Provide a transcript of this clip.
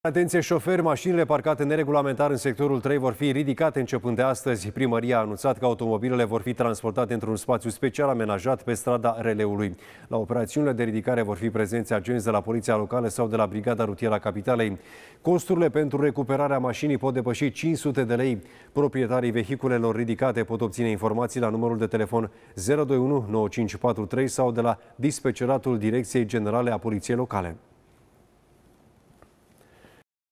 Atenție șoferi, mașinile parcate neregulamentar în sectorul 3 vor fi ridicate începând de astăzi. Primăria a anunțat că automobilele vor fi transportate într-un spațiu special amenajat pe strada Releului. La operațiunile de ridicare vor fi prezenți agenți de la Poliția Locală sau de la Brigada Rutieră a Capitalei. Costurile pentru recuperarea mașinii pot depăși 500 de lei. Proprietarii vehiculelor ridicate pot obține informații la numărul de telefon 021 9543 sau de la dispeceratul Direcției Generale a Poliției Locale.